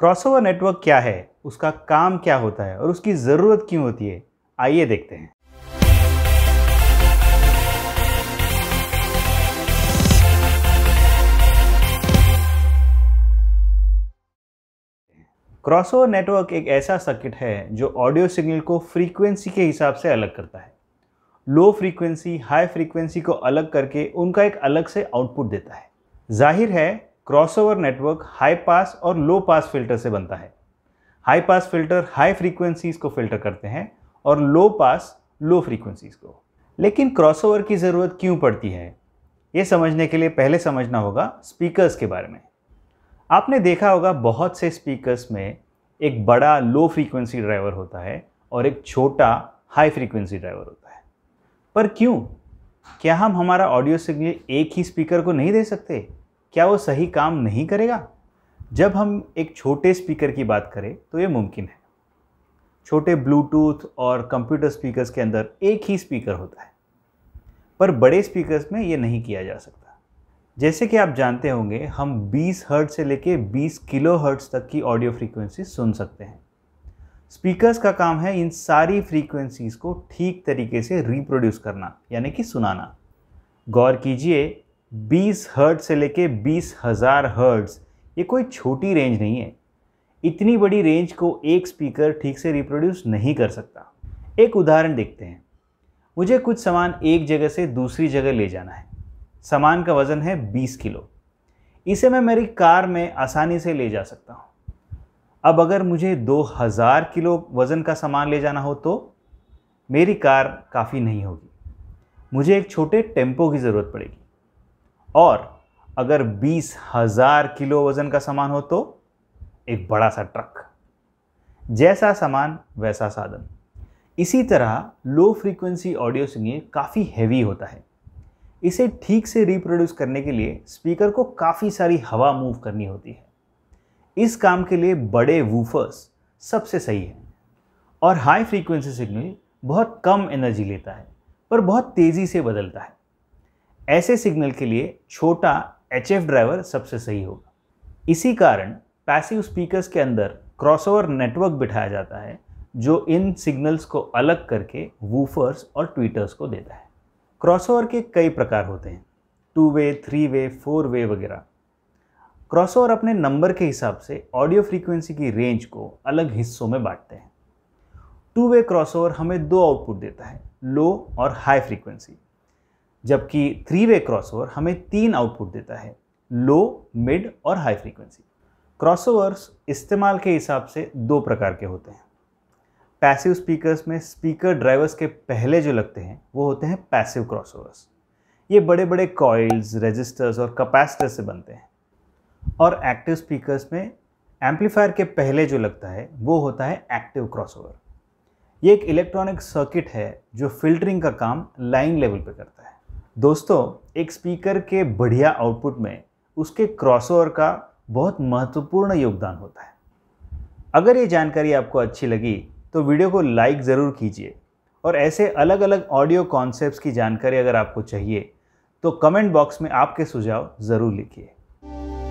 crossover network क्या है उसका काम क्या होता है और उसकी ज़रूरत क्यों होती है आइए देखते हैं क्रॉसओवर नेटवर्क एक ऐसा सर्किट है जो ऑडियो सिग्नल को फ्रीक्वेंसी के हिसाब से अलग करता है लो फ्रीक्वेंसी हाई फ्रीक्वेंसी को अलग करके उनका एक अलग से आउटपुट देता है जाहिर है क्रॉसओवर नेटवर्क हाई पास और लो पास फिल्टर से बनता है high pass filter high frequencies को फिल्टर करते हैं और लो पास लो फ्रीक्वेंसीज को लेकिन क्रॉसओवर की ज़रूरत क्यों पड़ती है ये समझने के लिए पहले समझना होगा स्पीकर्स के बारे में आपने देखा होगा बहुत से स्पीकर्स में एक बड़ा लो फ्रीक्वेंसी ड्राइवर होता है और एक छोटा हाई फ्रीक्वेंसी ड्राइवर होता है पर क्यों क्या हम हमारा ऑडियो सिग्नल एक ही स्पीकर को नहीं दे सकते क्या वो सही काम नहीं करेगा जब हम एक छोटे स्पीकर की बात करें तो ये मुमकिन है छोटे ब्लूटूथ और कंप्यूटर स्पीकर्स के अंदर एक ही स्पीकर होता है पर बड़े स्पीकर्स में ये नहीं किया जा सकता जैसे कि आप जानते होंगे हम 20 हर्ट्ज से लेके 20 किलो हर्ट्ज तक की ऑडियो फ्रीक्वेंसी सुन सकते हैं स्पीकर्स का काम है इन सारी फ्रीक्वेंसीज़ को ठीक तरीके से रिप्रोड्यूस करना यानी कि सुनाना गौर कीजिए बीस हर्ट से लेके हज़ार हर्ट्स ये कोई छोटी रेंज नहीं है इतनी बड़ी रेंज को एक स्पीकर ठीक से रिप्रोड्यूस नहीं कर सकता एक उदाहरण देखते हैं मुझे कुछ सामान एक जगह से दूसरी जगह ले जाना है सामान का वज़न है 20 किलो इसे मैं मेरी कार में आसानी से ले जा सकता हूँ अब अगर मुझे 2000 किलो वज़न का सामान ले जाना हो तो मेरी कार काफ़ी नहीं होगी मुझे एक छोटे टेम्पो की ज़रूरत पड़ेगी और अगर बीस हज़ार किलो वज़न का सामान हो तो एक बड़ा सा ट्रक जैसा सामान वैसा साधन इसी तरह लो फ्रीक्वेंसी ऑडियो सिग्नल काफ़ी हैवी होता है इसे ठीक से रिप्रोड्यूस करने के लिए स्पीकर को काफ़ी सारी हवा मूव करनी होती है इस काम के लिए बड़े वूफर्स सबसे सही है और हाई फ्रीक्वेंसी सिग्नल बहुत कम एनर्जी लेता है पर बहुत तेज़ी से बदलता है ऐसे सिग्नल के लिए छोटा एच ड्राइवर सबसे सही होगा इसी कारण पैसिव स्पीकर्स के अंदर क्रॉसओवर नेटवर्क बिठाया जाता है जो इन सिग्नल्स को अलग करके वूफर्स और ट्वीटर्स को देता है क्रॉसओवर के कई प्रकार होते हैं two way three way four way वगैरह क्रॉसओवर अपने नंबर के हिसाब से ऑडियो फ्रीक्वेंसी की रेंज को अलग हिस्सों में बांटते हैं टू वे क्रॉसओवर हमें दो आउटपुट देता है लो और हाई फ्रीक्वेंसी जबकि थ्री वे क्रॉसओवर हमें तीन आउटपुट देता है लो मिड और हाई फ्रीक्वेंसी क्रॉसओवर्स इस्तेमाल के हिसाब से दो प्रकार के होते हैं पैसिव स्पीकर्स में स्पीकर ड्राइवर्स के पहले जो लगते हैं वो होते हैं पैसिव क्रॉसओवर्स ये बड़े बड़े कॉइल्स रजिस्टर्स और कैपेसिटर से बनते हैं और एक्टिव स्पीकर्स में एम्पलीफायर के पहले जो लगता है वो होता है एक्टिव क्रॉसओवर ये एक इलेक्ट्रॉनिक सर्किट है जो फिल्टरिंग का काम लाइन लेवल पे करता है दोस्तों एक स्पीकर के बढ़िया आउटपुट में उसके क्रॉसओवर का बहुत महत्वपूर्ण योगदान होता है अगर ये जानकारी आपको अच्छी लगी तो वीडियो को लाइक ज़रूर कीजिए और ऐसे अलग अलग ऑडियो कॉन्सेप्ट्स की जानकारी अगर आपको चाहिए तो कमेंट बॉक्स में आपके सुझाव ज़रूर लिखिए